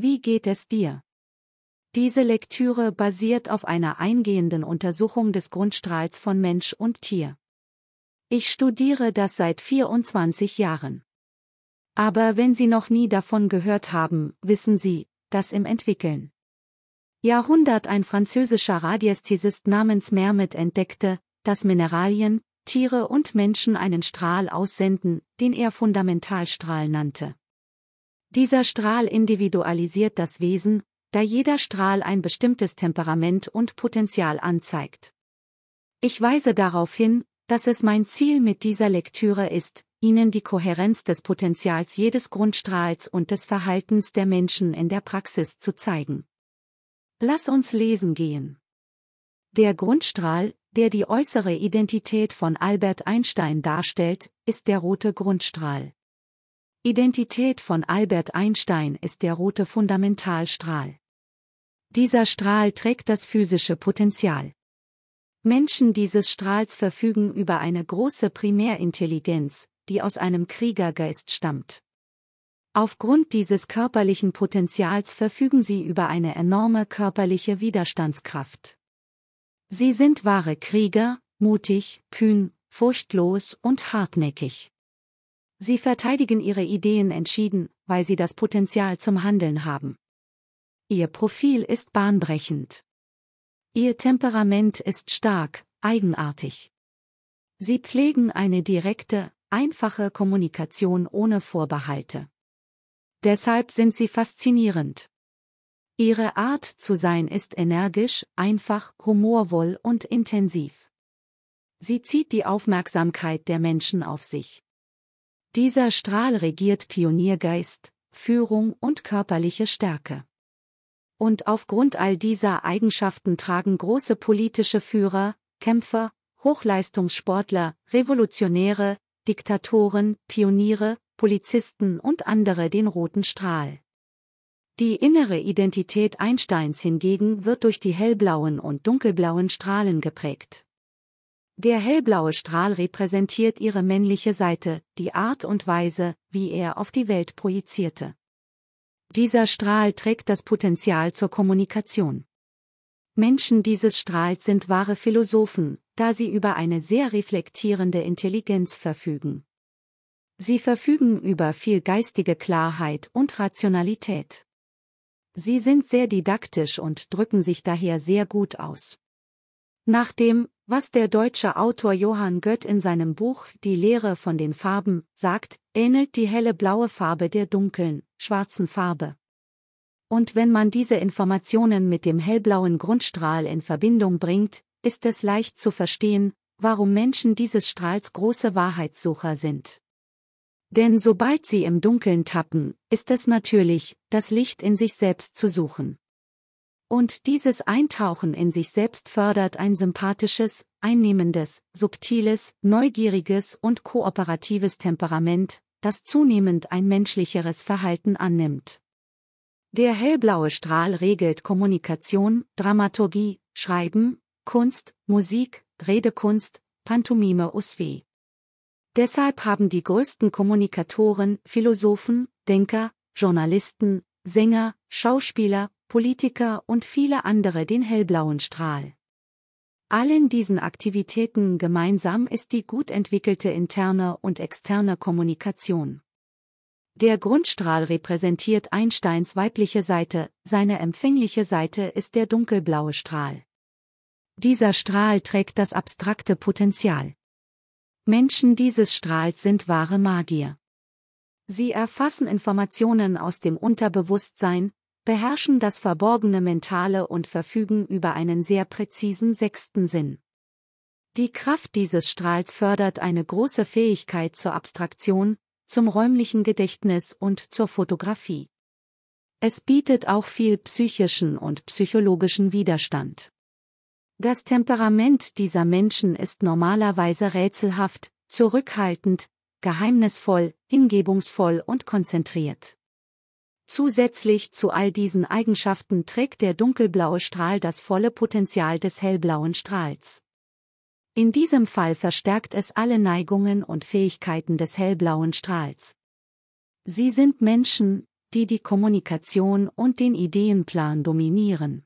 Wie geht es dir? Diese Lektüre basiert auf einer eingehenden Untersuchung des Grundstrahls von Mensch und Tier. Ich studiere das seit 24 Jahren. Aber wenn Sie noch nie davon gehört haben, wissen Sie, dass im Entwickeln Jahrhundert ein französischer Radiästhesist namens Mermet entdeckte, dass Mineralien, Tiere und Menschen einen Strahl aussenden, den er Fundamentalstrahl nannte. Dieser Strahl individualisiert das Wesen, da jeder Strahl ein bestimmtes Temperament und Potenzial anzeigt. Ich weise darauf hin, dass es mein Ziel mit dieser Lektüre ist, Ihnen die Kohärenz des Potenzials jedes Grundstrahls und des Verhaltens der Menschen in der Praxis zu zeigen. Lass uns lesen gehen. Der Grundstrahl, der die äußere Identität von Albert Einstein darstellt, ist der rote Grundstrahl. Identität von Albert Einstein ist der rote Fundamentalstrahl. Dieser Strahl trägt das physische Potenzial. Menschen dieses Strahls verfügen über eine große Primärintelligenz, die aus einem Kriegergeist stammt. Aufgrund dieses körperlichen Potenzials verfügen sie über eine enorme körperliche Widerstandskraft. Sie sind wahre Krieger, mutig, kühn, furchtlos und hartnäckig. Sie verteidigen ihre Ideen entschieden, weil sie das Potenzial zum Handeln haben. Ihr Profil ist bahnbrechend. Ihr Temperament ist stark, eigenartig. Sie pflegen eine direkte, einfache Kommunikation ohne Vorbehalte. Deshalb sind sie faszinierend. Ihre Art zu sein ist energisch, einfach, humorvoll und intensiv. Sie zieht die Aufmerksamkeit der Menschen auf sich. Dieser Strahl regiert Pioniergeist, Führung und körperliche Stärke. Und aufgrund all dieser Eigenschaften tragen große politische Führer, Kämpfer, Hochleistungssportler, Revolutionäre, Diktatoren, Pioniere, Polizisten und andere den roten Strahl. Die innere Identität Einsteins hingegen wird durch die hellblauen und dunkelblauen Strahlen geprägt. Der hellblaue Strahl repräsentiert ihre männliche Seite, die Art und Weise, wie er auf die Welt projizierte. Dieser Strahl trägt das Potenzial zur Kommunikation. Menschen dieses Strahls sind wahre Philosophen, da sie über eine sehr reflektierende Intelligenz verfügen. Sie verfügen über viel geistige Klarheit und Rationalität. Sie sind sehr didaktisch und drücken sich daher sehr gut aus. Nachdem, was der deutsche Autor Johann Gött in seinem Buch Die Lehre von den Farben sagt, ähnelt die helle blaue Farbe der dunklen, schwarzen Farbe. Und wenn man diese Informationen mit dem hellblauen Grundstrahl in Verbindung bringt, ist es leicht zu verstehen, warum Menschen dieses Strahls große Wahrheitssucher sind. Denn sobald sie im Dunkeln tappen, ist es natürlich, das Licht in sich selbst zu suchen. Und dieses Eintauchen in sich selbst fördert ein sympathisches, einnehmendes, subtiles, neugieriges und kooperatives Temperament, das zunehmend ein menschlicheres Verhalten annimmt. Der hellblaue Strahl regelt Kommunikation, Dramaturgie, Schreiben, Kunst, Musik, Redekunst, Pantomime usw. Deshalb haben die größten Kommunikatoren, Philosophen, Denker, Journalisten, Sänger, Schauspieler, Politiker und viele andere den hellblauen Strahl. Allen diesen Aktivitäten gemeinsam ist die gut entwickelte interne und externe Kommunikation. Der Grundstrahl repräsentiert Einsteins weibliche Seite, seine empfängliche Seite ist der dunkelblaue Strahl. Dieser Strahl trägt das abstrakte Potenzial. Menschen dieses Strahls sind wahre Magier. Sie erfassen Informationen aus dem Unterbewusstsein, beherrschen das verborgene Mentale und verfügen über einen sehr präzisen sechsten Sinn. Die Kraft dieses Strahls fördert eine große Fähigkeit zur Abstraktion, zum räumlichen Gedächtnis und zur Fotografie. Es bietet auch viel psychischen und psychologischen Widerstand. Das Temperament dieser Menschen ist normalerweise rätselhaft, zurückhaltend, geheimnisvoll, hingebungsvoll und konzentriert. Zusätzlich zu all diesen Eigenschaften trägt der dunkelblaue Strahl das volle Potenzial des hellblauen Strahls. In diesem Fall verstärkt es alle Neigungen und Fähigkeiten des hellblauen Strahls. Sie sind Menschen, die die Kommunikation und den Ideenplan dominieren.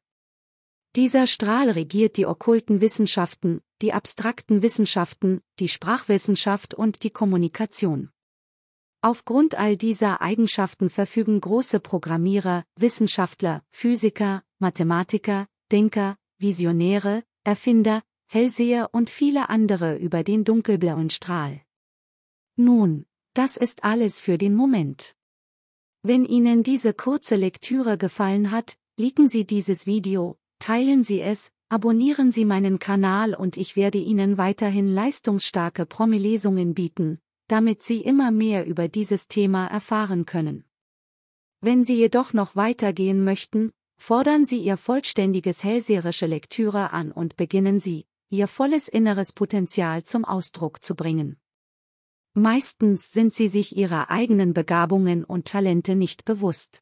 Dieser Strahl regiert die okkulten Wissenschaften, die abstrakten Wissenschaften, die Sprachwissenschaft und die Kommunikation. Aufgrund all dieser Eigenschaften verfügen große Programmierer, Wissenschaftler, Physiker, Mathematiker, Denker, Visionäre, Erfinder, Hellseher und viele andere über den dunkelblauen Strahl. Nun, das ist alles für den Moment. Wenn Ihnen diese kurze Lektüre gefallen hat, liken Sie dieses Video, teilen Sie es, abonnieren Sie meinen Kanal und ich werde Ihnen weiterhin leistungsstarke Promi-Lesungen bieten, damit Sie immer mehr über dieses Thema erfahren können. Wenn Sie jedoch noch weitergehen möchten, fordern Sie Ihr vollständiges hellseherische Lektüre an und beginnen Sie, Ihr volles inneres Potenzial zum Ausdruck zu bringen. Meistens sind Sie sich Ihrer eigenen Begabungen und Talente nicht bewusst.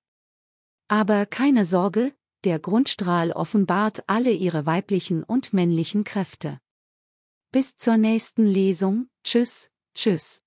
Aber keine Sorge, der Grundstrahl offenbart alle Ihre weiblichen und männlichen Kräfte. Bis zur nächsten Lesung, tschüss, tschüss.